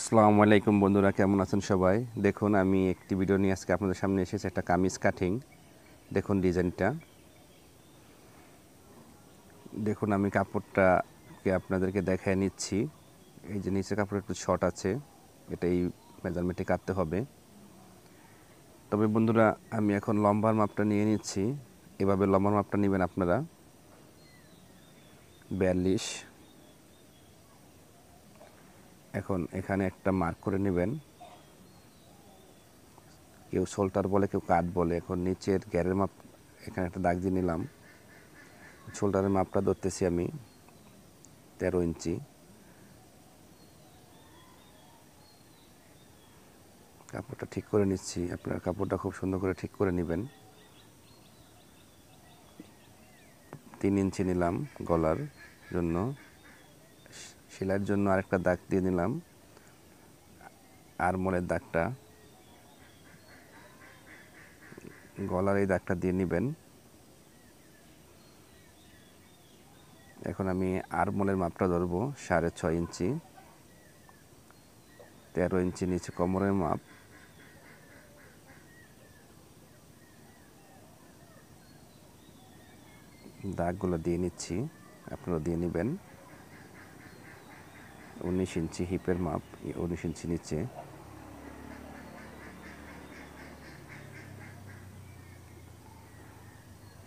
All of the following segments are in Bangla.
আসসালামু আলাইকুম বন্ধুরা কেমন আছেন সবাই দেখুন আমি একটি ভিডিও নিয়ে আজকে আপনাদের সামনে এসেছি একটা কামিজ কাটিং দেখুন ডিজাইনটা দেখুন আমি কাপড়টাকে আপনাদেরকে দেখায় নিচ্ছি এই যে নিচে কাপড় একটু শর্ট আছে এটা এই মেজারমেন্টে কাটতে হবে তবে বন্ধুরা আমি এখন লম্বার মাপটা নিয়ে নিচ্ছি এভাবে লম্বার মাপটা নেবেন আপনারা বিয়াল্লিশ এখন এখানে একটা মার্ক করে নেবেন কেউ শোল্টার বলে কেউ কাঠ বলে এখন নিচের গ্যারের মাপ এখানে একটা দাগ দিয়ে নিলাম সোল্টারের মাপটা ধরতেছি আমি তেরো ইঞ্চি কাপড়টা ঠিক করে নিচ্ছি আপনার কাপড়টা খুব সুন্দর করে ঠিক করে নেবেন তিন ইঞ্চি নিলাম গলার জন্য সেলাইয়ের জন্য আরেকটা দাগ দিয়ে নিলাম আরমোলের দাগটা গলার এই দাগটা দিয়ে নেবেন এখন আমি আরমোলের মাপটা ধরবো সাড়ে ছয় ইঞ্চি তেরো ইঞ্চি নিচে কোমরের মাপ দাগগুলো দিয়ে নিচ্ছি আপনারা দিয়ে নেবেন উনিশ ইঞ্চি হিপের মাপ উনিশ ইঞ্চি নিচে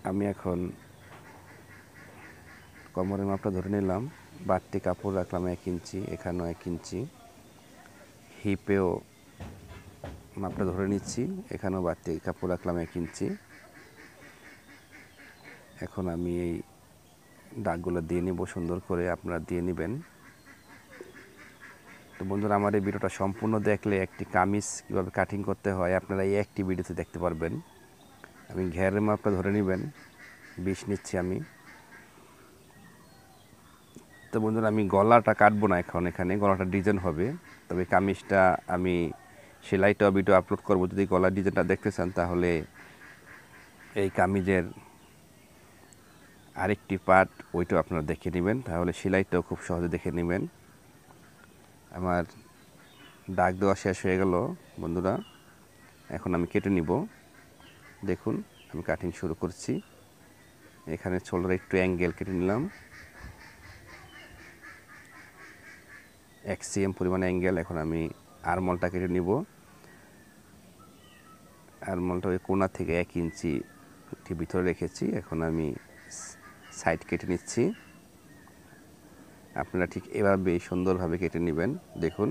আমি এখন কমরের মাপটা ধরে নিলাম বাড়তি কাপড় রাখলাম এক ইঞ্চি এখানেও এক ইঞ্চি হিপেও মাপটা ধরে নিচ্ছি এখানেও বাড়তি কাপড় রাখলাম এক ইঞ্চি এখন আমি এই দাগগুলো দিয়ে নেব সুন্দর করে আপনারা দিয়ে নেবেন তো বন্ধুরা আমার এই ভিডিওটা সম্পূর্ণ দেখলে একটি কামিজ কীভাবে কাটিং করতে হয় আপনারা এই একটি ভিডিওতে দেখতে পারবেন আমি ঘেরের মাপটা ধরে নেবেন বিষ নিচ্ছি আমি তো বন্ধুরা আমি গলাটা কাটবো না এখন এখানে গলাটা ডিজাইন হবে তবে কামিজটা আমি সেলাইটা ভিডিও আপলোড করব যদি গলার ডিজাইনটা দেখতে চান তাহলে এই কামিজের আরেকটি পার্ট ওইটাও আপনারা দেখে নেবেন তাহলে সেলাইটাও খুব সহজে দেখে নেবেন আমার ডাক দেওয়া শেষ হয়ে গেল বন্ধুরা এখন আমি কেটে নিব দেখুন আমি কাটিং শুরু করছি এখানে ছোলার একটু অ্যাঙ্গেল কেটে নিলাম এক সিএম পরিমাণে অ্যাঙ্গেল এখন আমি আরমলটা কেটে নিব আরমলটা ওই কোনা থেকে এক ইঞ্চি ভিতরে রেখেছি এখন আমি সাইড কেটে নিচ্ছি আপনারা ঠিক এভাবে সুন্দরভাবে কেটে নেবেন দেখুন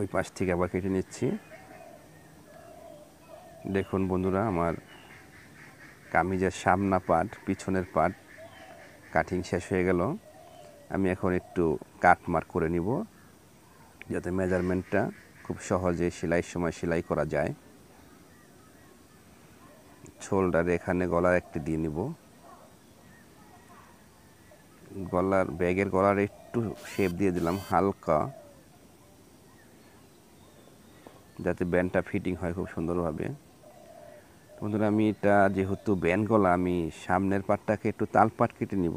ওই পাশ থেকে আবার কেটে নিচ্ছি দেখুন বন্ধুরা আমার কামিজের সামনা পাট পিছনের পাট কাটিং শেষ হয়ে গেল আমি এখন একটু কাটমার্ক করে নিব যাতে মেজারমেন্টটা খুব সহজে সেলাইয়ের সময় সেলাই করা যায় শোল্ডার এখানে গলার একটি দিয়ে নিব গলার ব্যাগের গলার একটু শেপ দিয়ে দিলাম হালকা যাতে ব্যান্ডটা ফিটিং হয় খুব সুন্দরভাবে বন্ধুরা আমি এটা যেহেতু ব্যান্ড গলা আমি সামনের পাটটাকে একটু তালপাট কেটে নিব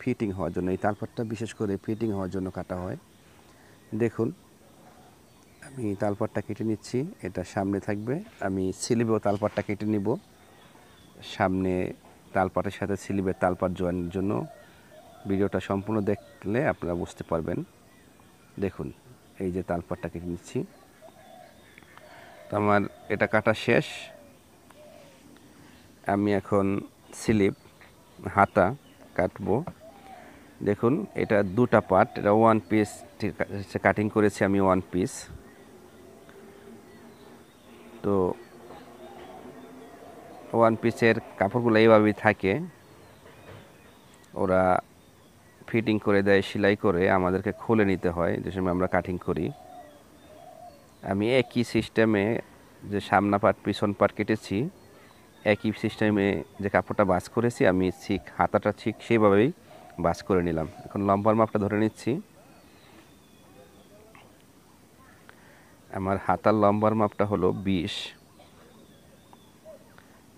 ফিটিং হওয়ার জন্য এই তালপাটটা বিশেষ করে ফিটিং হওয়ার জন্য কাটা হয় দেখুন আমি তালপাটটা কেটে নিচ্ছি এটা সামনে থাকবে আমি সিলিবেও তালপাটটা কেটে নিব সামনে তালপাটের সাথে সিলিবের তালপাট জয়েনের জন্য ভিডিওটা সম্পূর্ণ দেখলে আপনারা বুঝতে পারবেন দেখুন এই যে তালপাটটা কেটে নিচ্ছি তো আমার এটা কাটা শেষ আমি এখন স্লিপ হাতা কাটবো দেখুন এটা দুটা পার্ট এটা ওয়ান পিস কাটিং করেছি আমি ওয়ান পিস তো ওয়ান পিসের কাপড়গুলো এইভাবেই থাকে ওরা ফিটিং করে দেয় সেলাই করে আমাদেরকে খুলে নিতে হয় যে সময় আমরা কাটিং করি আমি একই সিস্টেমে যে সামনা পাট পিছন পাট কেটেছি একই সিস্টেমে যে কাপড়টা বাস করেছি আমি ঠিক হাতাটা ঠিক সেইভাবেই বাস করে নিলাম এখন লম্বার মাপটা ধরে নিচ্ছি আমার হাতার লম্বার মাপটা হলো বিশ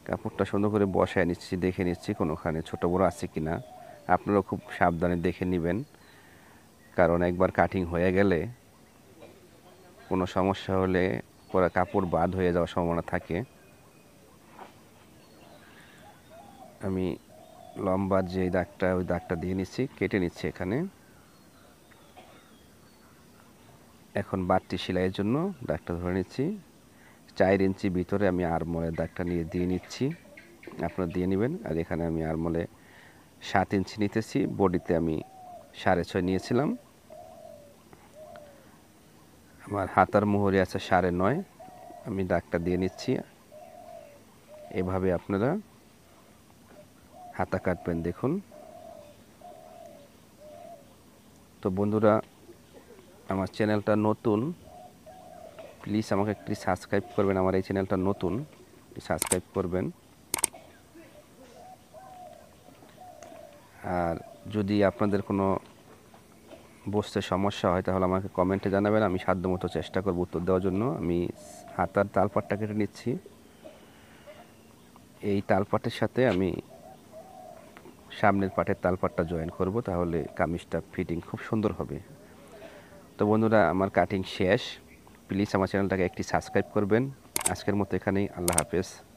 কাপড়টা সুন্দর করে বসায় নিচ্ছি দেখে নিচ্ছি কোনোখানে ছোটো বড়ো আছে কি না আপনারাও খুব সাবধানে দেখে নেবেন কারণ একবার কাটিং হয়ে গেলে কোনো সমস্যা হলে পরে কাপড় বাদ হয়ে যাওয়ার সম্ভাবনা থাকে আমি লম্বা যে দাগটা ওই দাগটা দিয়ে নিচ্ছি কেটে নিচ্ছি এখানে এখন বাড়তি সেলাইয়ের জন্য দাগটা ধরে নিচ্ছি চার ইঞ্চি ভিতরে আমি আরমলের দাগটা নিয়ে দিয়ে নিচ্ছি আপনারা দিয়ে নেবেন আর এখানে আমি আরমলে সাত ইঞ্চি নিতেছি বডিতে আমি সাড়ে ছয় নিয়েছিলাম আমার হাতার মোহরি আছে সাড়ে নয় আমি দাগটা দিয়ে নিচ্ছি এভাবে আপনারা হাতা কাটবেন দেখুন তো বন্ধুরা আমার চ্যানেলটা নতুন প্লিজ আমাকে একটি সাবস্ক্রাইব করবেন আমার এই চ্যানেলটা নতুন সাবস্ক্রাইব করবেন আর যদি আপনাদের কোনো বসতে সমস্যা হয় তাহলে আমাকে কমেন্টে জানাবেন আমি সাধ্যমতো চেষ্টা করব উত্তর দেওয়ার জন্য আমি হাতার তালপাটটা কেটে নিচ্ছি এই তালপাটের সাথে আমি সামনের পাটের তালপাটটা জয়েন করব তাহলে কামিজটা ফিটিং খুব সুন্দর হবে তো বন্ধুরা আমার কাটিং শেষ প্লিজ আমার চ্যানেলটাকে একটি সাবস্ক্রাইব করবেন আজকের মতো এখানেই আল্লাহ হাফেজ